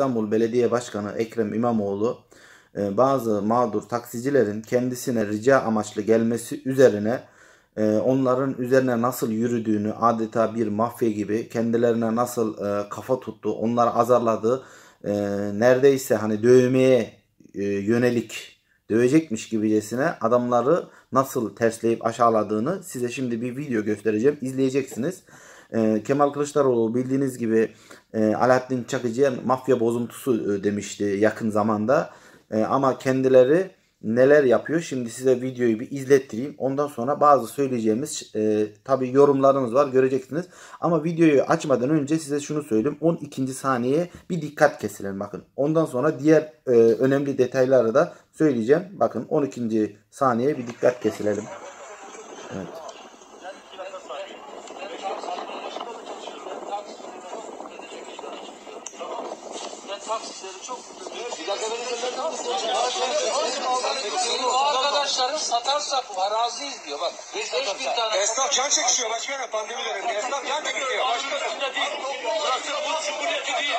İstanbul Belediye Başkanı Ekrem İmamoğlu e, bazı mağdur taksicilerin kendisine rica amaçlı gelmesi üzerine e, onların üzerine nasıl yürüdüğünü adeta bir mafya gibi kendilerine nasıl e, kafa tuttu, onları azarladı neredeyse hani dövmeye yönelik dövecekmiş gibicesine adamları nasıl tersleyip aşağıladığını size şimdi bir video göstereceğim. İzleyeceksiniz. E, Kemal Kılıçdaroğlu bildiğiniz gibi e, Alaaddin Çakıcı'ya mafya bozuntusu e, demişti yakın zamanda. E, ama kendileri neler yapıyor? Şimdi size videoyu bir izlettireyim. Ondan sonra bazı söyleyeceğimiz e, tabi yorumlarımız var göreceksiniz. Ama videoyu açmadan önce size şunu söyleyeyim. 12. saniye bir dikkat kesilen bakın. Ondan sonra diğer e, önemli detayları da söyleyeceğim. Bakın 12. saniye bir dikkat kesilelim. Evet. taksicileri çok Arkadaşların satarsak araziyiz diyor bak. Biz hiçbir tane Esnaf can çekişiyor başkanım pandemi döneminde. Esnaf can çekişiyor. Arkadaşında değil. Burası bu sükuneti değil.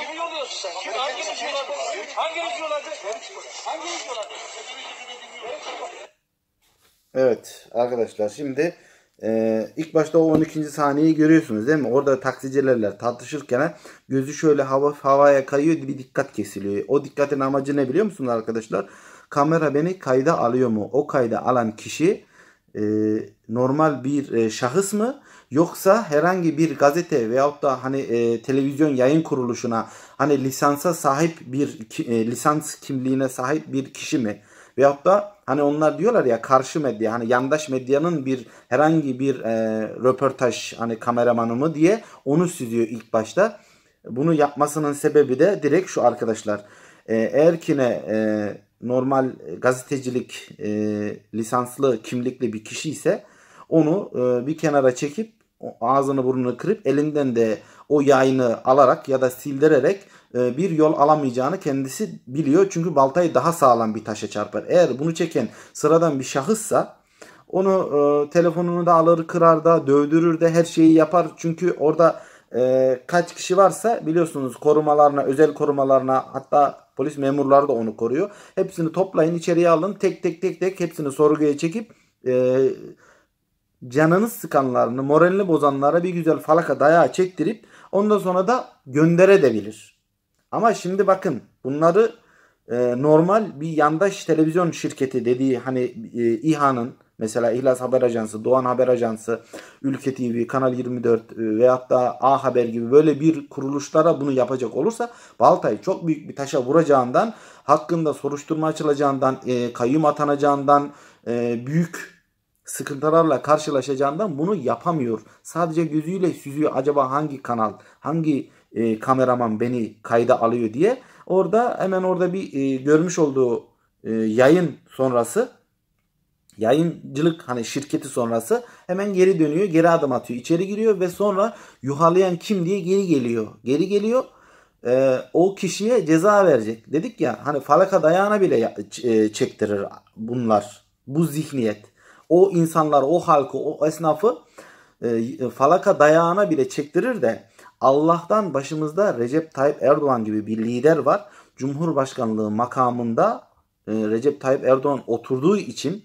Kimi yolluyorsun sen? Kimi, hangi rüzgarlarda? Hangi rüzgarlarda? Evet arkadaşlar şimdi e, ilk başta o 12. sahneyi görüyorsunuz değil mi? Orada taksicilerler tartışırken gözü şöyle hava havaya kayıyor bir dikkat kesiliyor. O dikkatin amacı ne biliyor musunuz arkadaşlar? Kamera beni kayda alıyor mu? O kayda alan kişi e, normal bir e, şahıs mı yoksa herhangi bir gazete veyahut da hani e, televizyon yayın kuruluşuna hani lisansa sahip bir lisans kimliğine sahip bir kişi mi? Veyahut da hani onlar diyorlar ya karşı medya hani yandaş medyanın bir herhangi bir röportaj hani kameramanı mı diye onu süzüyor ilk başta. Bunu yapmasının sebebi de direkt şu arkadaşlar. erkine normal e, gazetecilik e, lisanslı kimlikli bir kişi ise onu e, bir kenara çekip ağzını burnunu kırıp elinden de o yayını alarak ya da sildirerek e, bir yol alamayacağını kendisi biliyor. Çünkü baltayı daha sağlam bir taşa çarpar. Eğer bunu çeken sıradan bir şahıssa onu e, telefonunu da alır kırar da dövdürür de her şeyi yapar. Çünkü orada e, kaç kişi varsa biliyorsunuz korumalarına özel korumalarına hatta Polis memurları da onu koruyor. Hepsini toplayın içeriye alın. Tek tek tek tek hepsini sorguya çekip e, canını sıkanlarını, moralini bozanlara bir güzel falaka dayağı çektirip ondan sonra da göndere debilir. Ama şimdi bakın bunları e, normal bir yandaş televizyon şirketi dediği hani e, İHA'nın Mesela İhlas Haber Ajansı, Doğan Haber Ajansı, Ülke TV, Kanal 24 e, veyahut da A Haber gibi böyle bir kuruluşlara bunu yapacak olursa baltayı çok büyük bir taşa vuracağından, hakkında soruşturma açılacağından, e, kayyum atanacağından, e, büyük sıkıntılarla karşılaşacağından bunu yapamıyor. Sadece gözüyle süzüyor acaba hangi kanal, hangi e, kameraman beni kayda alıyor diye. Orada hemen orada bir görmüş olduğu yayın sonrası yayıncılık hani şirketi sonrası hemen geri dönüyor, geri adım atıyor, içeri giriyor ve sonra yuhalayan kim diye geri geliyor. Geri geliyor e, o kişiye ceza verecek. Dedik ya hani falaka dayağına bile e, çektirir bunlar. Bu zihniyet. O insanlar, o halkı, o esnafı e, falaka dayağına bile çektirir de Allah'tan başımızda Recep Tayyip Erdoğan gibi bir lider var. Cumhurbaşkanlığı makamında e, Recep Tayyip Erdoğan oturduğu için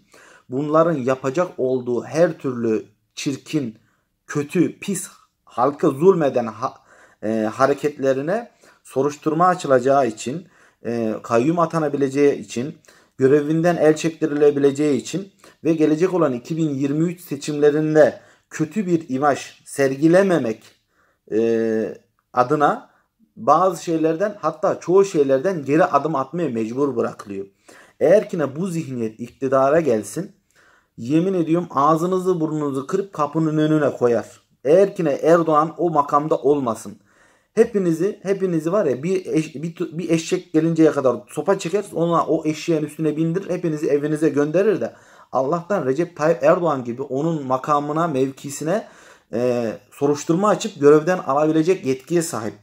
bunların yapacak olduğu her türlü çirkin, kötü, pis halka zulmeden ha, e, hareketlerine soruşturma açılacağı için, e, kayyum atanabileceği için, görevinden el çektirilebileceği için ve gelecek olan 2023 seçimlerinde kötü bir imaj sergilememek e, adına bazı şeylerden hatta çoğu şeylerden geri adım atmaya mecbur bırakılıyor. Eğer ki ne bu zihniyet iktidara gelsin yemin ediyorum ağzınızı burnunuzu kırıp kapının önüne koyar. Eğer ki ne Erdoğan o makamda olmasın. Hepinizi hepinizi var ya bir, eş, bir, bir eşek gelinceye kadar sopa çeker ona o eşeğin üstüne bindir hepinizi evinize gönderir de Allah'tan Recep Tayyip Erdoğan gibi onun makamına mevkisine e, soruşturma açıp görevden alabilecek yetkiye sahip.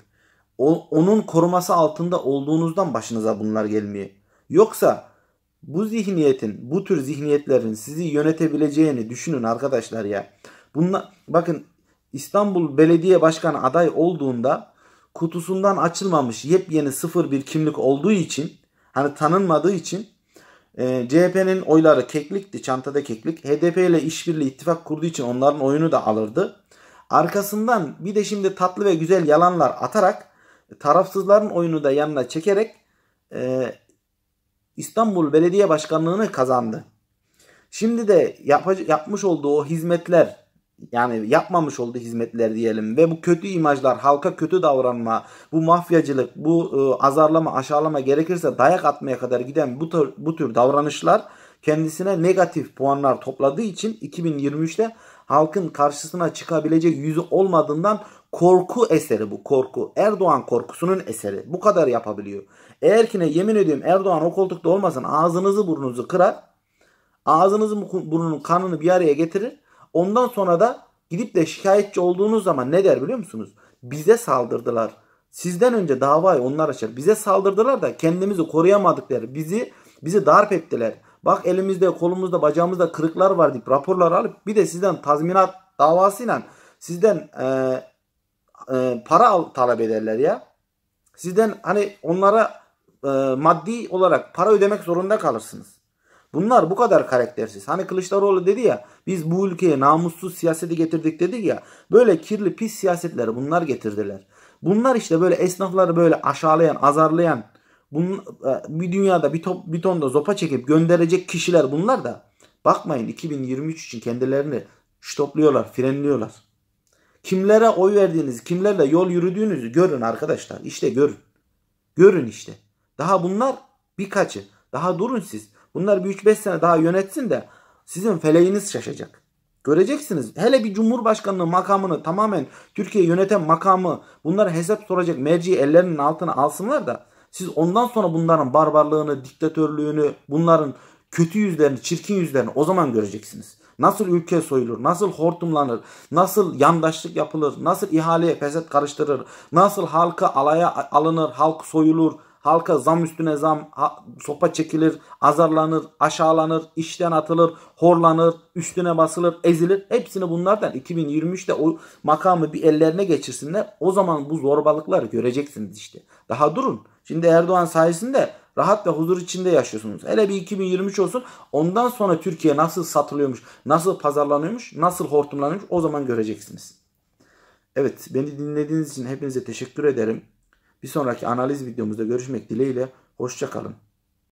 O, onun koruması altında olduğunuzdan başınıza bunlar gelmiyor. Yoksa bu zihniyetin, bu tür zihniyetlerin sizi yönetebileceğini düşünün arkadaşlar ya. Bunla, bakın İstanbul Belediye Başkanı aday olduğunda kutusundan açılmamış yepyeni sıfır bir kimlik olduğu için hani tanınmadığı için e, CHP'nin oyları keklikti, çantada keklik. HDP ile işbirliği ittifak kurduğu için onların oyunu da alırdı. Arkasından bir de şimdi tatlı ve güzel yalanlar atarak e, tarafsızların oyunu da yanına çekerek e, İstanbul Belediye Başkanlığı'nı kazandı. Şimdi de yap yapmış olduğu o hizmetler yani yapmamış olduğu hizmetler diyelim ve bu kötü imajlar, halka kötü davranma, bu mafyacılık, bu e, azarlama, aşağılama gerekirse dayak atmaya kadar giden bu tür, bu tür davranışlar kendisine negatif puanlar topladığı için 2023'te halkın karşısına çıkabilecek yüzü olmadığından Korku eseri bu korku. Erdoğan korkusunun eseri. Bu kadar yapabiliyor. Eğer ki ne yemin ediyorum Erdoğan o koltukta olmasın ağzınızı burnunuzu kırar. Ağzınızı burnunun kanını bir araya getirir. Ondan sonra da gidip de şikayetçi olduğunuz zaman ne der biliyor musunuz? Bize saldırdılar. Sizden önce davayı onlar açar. Bize saldırdılar da kendimizi koruyamadıkları bizi bizi darp ettiler. Bak elimizde kolumuzda bacağımızda kırıklar var deyip raporlar alıp bir de sizden tazminat davasıyla sizden e, e, para al, talep ederler ya. Sizden hani onlara e, maddi olarak para ödemek zorunda kalırsınız. Bunlar bu kadar karaktersiz. Hani Kılıçdaroğlu dedi ya biz bu ülkeye namussuz siyaseti getirdik dedik ya. Böyle kirli pis siyasetleri bunlar getirdiler. Bunlar işte böyle esnafları böyle aşağılayan, azarlayan, bunun, e, bir dünyada bir, top, bir ton zopa çekip gönderecek kişiler bunlar da. Bakmayın 2023 için kendilerini şu topluyorlar, frenliyorlar. Kimlere oy verdiğinizi, kimlerle yol yürüdüğünüzü görün arkadaşlar. İşte görün. Görün işte. Daha bunlar birkaçı. Daha durun siz. Bunlar bir 3-5 sene daha yönetsin de sizin feleğiniz şaşacak. Göreceksiniz. Hele bir cumhurbaşkanlığı makamını tamamen Türkiye yöneten makamı bunları hesap soracak merci ellerinin altına alsınlar da siz ondan sonra bunların barbarlığını, diktatörlüğünü, bunların kötü yüzlerini, çirkin yüzlerini o zaman göreceksiniz. Nasıl ülke soyulur? Nasıl hortumlanır? Nasıl yandaşlık yapılır? Nasıl ihaleye peset karıştırır? Nasıl halka alaya alınır? Halk soyulur? Halka zam üstüne zam, sopa çekilir, azarlanır, aşağılanır, işten atılır, horlanır, üstüne basılır, ezilir. Hepsini bunlardan 2023'te o makamı bir ellerine geçirsinler. O zaman bu zorbalıkları göreceksiniz işte. Daha durun. Şimdi Erdoğan sayesinde Rahat ve huzur içinde yaşıyorsunuz. Hele bir 2023 olsun. Ondan sonra Türkiye nasıl satılıyormuş, nasıl pazarlanıyormuş, nasıl hortumlanıyormuş o zaman göreceksiniz. Evet beni dinlediğiniz için hepinize teşekkür ederim. Bir sonraki analiz videomuzda görüşmek dileğiyle. Hoşçakalın.